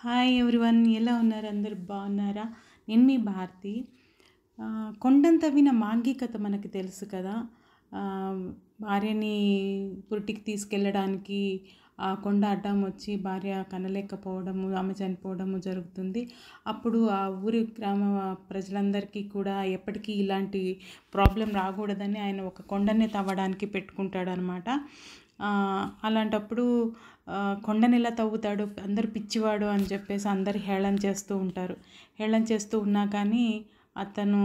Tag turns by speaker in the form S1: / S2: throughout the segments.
S1: hi everyone ఎలా ఉన్నారు అందరు బాగున్నారా నేను మీ భారతి కొండంత విన మాంగి మనకి తెలుసు కదా భార్యని పురుటికి తీసుకెళ్ళడానికి ఆ కొండ అడ్డం వచ్చి భార్య కనలేకపోవడము ఆమె చనిపోవడము జరుగుతుంది అప్పుడు ఆ ఊరి గ్రామ ప్రజలందరికీ కూడా ఎప్పటికీ ఇలాంటి ప్రాబ్లం రాకూడదని ఆయన ఒక కొండనే తవ్వడానికి పెట్టుకుంటాడనమాట అలాంటప్పుడు కొండనిలా తవ్వుతాడు అందరు పిచ్చివాడు అని చెప్పేసి అందరు హేళన చేస్తూ ఉంటారు హేళన చేస్తూ ఉన్నా కానీ అతను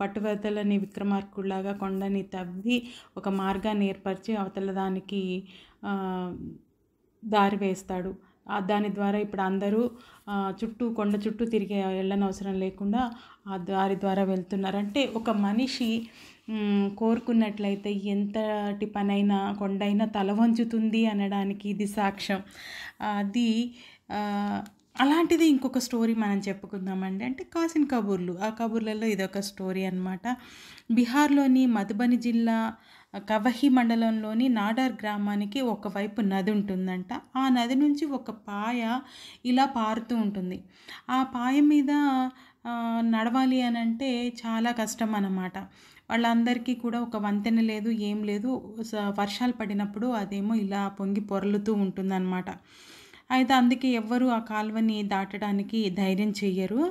S1: పట్టుబద్దలని విక్రమార్కుడిలాగా కొండని తవ్వి ఒక మార్గాన్ని ఏర్పరిచి అవతల దానికి దారి వేస్తాడు దాని ద్వారా ఇప్పుడు అందరూ చుట్టూ కొండ చుట్టూ తిరిగే అవసరం లేకుండా ఆ దారి ద్వారా వెళ్తున్నారు అంటే ఒక మనిషి కోరుకున్నట్లయితే ఎంతటి పనైనా కొండైనా తల వంచుతుంది అనడానికి ఇది సాక్ష్యం అది అలాంటిది ఇంకొక స్టోరీ మనం చెప్పుకుందామండి అంటే కాసిన్ కబూర్లు ఆ కబూర్లలో ఇదొక స్టోరీ అనమాట బీహార్లోని మధుబని జిల్లా కవహి మండలంలోని నాడార్ గ్రామానికి ఒకవైపు నది ఉంటుందంట ఆ నది నుంచి ఒక పాయ ఇలా పారుతూ ఉంటుంది ఆ పాయ మీద నడవాలి అని అంటే చాలా కష్టం అన్నమాట వాళ్ళందరికీ కూడా ఒక వంతెన లేదు ఏం లేదు వర్షాలు పడినప్పుడు అదేమో ఇలా పొంగి పొరలుతూ ఉంటుందన్నమాట అయితే అందుకే ఎవ్వరు ఆ కాలువని దాటడానికి ధైర్యం చెయ్యరు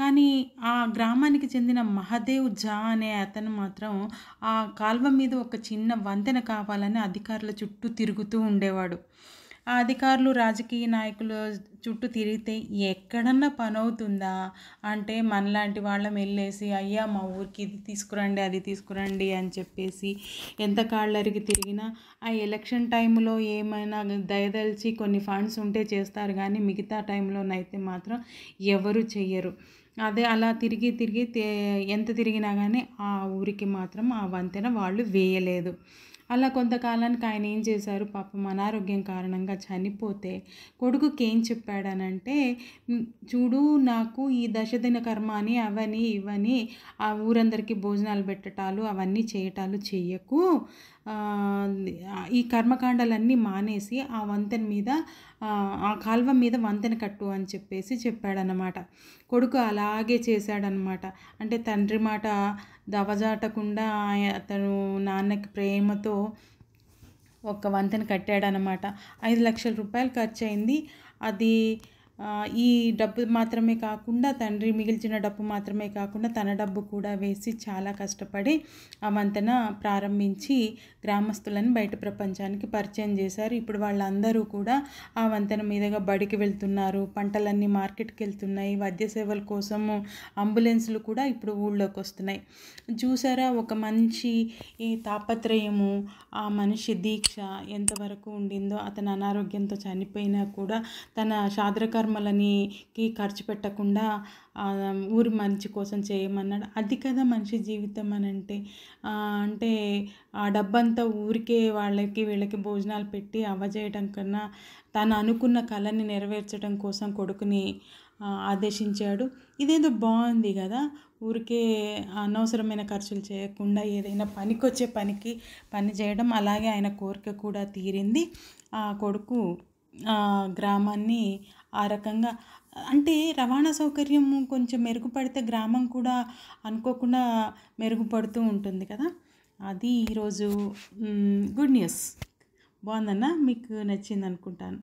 S1: కానీ ఆ గ్రామానికి చెందిన మహదేవ్ జా అనే అతను మాత్రం ఆ కాలువ మీద ఒక చిన్న వంతెన కావాలని అధికారుల చుట్టూ తిరుగుతూ ఉండేవాడు అధికారులు రాజకీయ నాయకులు చుట్టూ తిరిగితే ఎక్కడన్నా పని అవుతుందా అంటే మనలాంటి వాళ్ళం వెళ్ళేసి అయ్యా మా ఊరికి ఇది తీసుకురండి అది తీసుకురండి అని చెప్పేసి ఎంత కాళ్ళరికి తిరిగినా ఆ ఎలక్షన్ టైంలో ఏమైనా దయదలిచి కొన్ని ఫండ్స్ ఉంటే చేస్తారు కానీ మిగతా టైంలోనైతే మాత్రం ఎవరు చెయ్యరు అదే అలా తిరిగి తిరిగి ఎంత తిరిగినా కానీ ఆ ఊరికి మాత్రం ఆ వంతెన వాళ్ళు వేయలేదు అలా కొంతకాలానికి ఆయన ఏం చేశారు పాపం అనారోగ్యం కారణంగా చనిపోతే కొడుకుకి ఏం చెప్పాడనంటే చూడు నాకు ఈ దశదిన కర్మ అని అవని ఇవని ఆ ఊరందరికీ భోజనాలు పెట్టటాలు అవన్నీ చేయటాలు చెయ్యకు ఈ కర్మకాండలన్నీ మానేసి ఆ వంతెన మీద ఆ కాల్వ మీద వంతెన కట్టు అని చెప్పేసి చెప్పాడనమాట కొడుకు అలాగే చేశాడనమాట అంటే తండ్రి మాట దవజాటకుండా అతను నాన్నకి ప్రేమతో ఒక వంతెన కట్టాడనమాట ఐదు లక్షల రూపాయలు ఖర్చు అయింది అది ఈ డబ్బు మాత్రమే కాకుండా తండ్రి మిగిల్చిన డబ్బు మాత్రమే కాకుండా తన డబ్బు కూడా వేసి చాలా కష్టపడి ఆ వంతెన ప్రారంభించి గ్రామస్తులను బయట ప్రపంచానికి పరిచయం చేశారు ఇప్పుడు వాళ్ళందరూ కూడా ఆ వంతెన మీదుగా బడికి వెళ్తున్నారు పంటలన్నీ మార్కెట్కి వెళ్తున్నాయి వైద్య సేవల కోసము అంబులెన్సులు కూడా ఇప్పుడు ఊళ్ళోకి వస్తున్నాయి చూసారా ఒక మంచి ఈ తాపత్రయము ఆ మనిషి దీక్ష ఎంతవరకు ఉండిందో అతను అనారోగ్యంతో చనిపోయినా కూడా తన శాద్రకర్మ ధర్మలనికి ఖర్చు పెట్టకుండా ఊరి మంచి కోసం చేయమన్నాడు అది కదా మనిషి జీవితం అని అంటే అంటే ఆ డబ్బంతా ఊరికే వాళ్ళకి వీళ్ళకి భోజనాలు పెట్టి అవ్వజేయటం కన్నా తను అనుకున్న కళని నెరవేర్చడం కోసం కొడుకుని ఆదేశించాడు ఇదేదో బాగుంది కదా ఊరికే అనవసరమైన ఖర్చులు చేయకుండా ఏదైనా పనికొచ్చే పనికి పని చేయడం అలాగే ఆయన కోరిక కూడా తీరింది ఆ కొడుకు గ్రామాన్ని ఆ రకంగా అంటే రవాణా సౌకర్యం కొంచెం మెరుగుపడితే గ్రామం కూడా అనుకోకుండా మెరుగుపడుతూ ఉంటుంది కదా అది ఈరోజు గుడ్ న్యూస్ బాగుందన్నా మీకు నచ్చింది అనుకుంటాను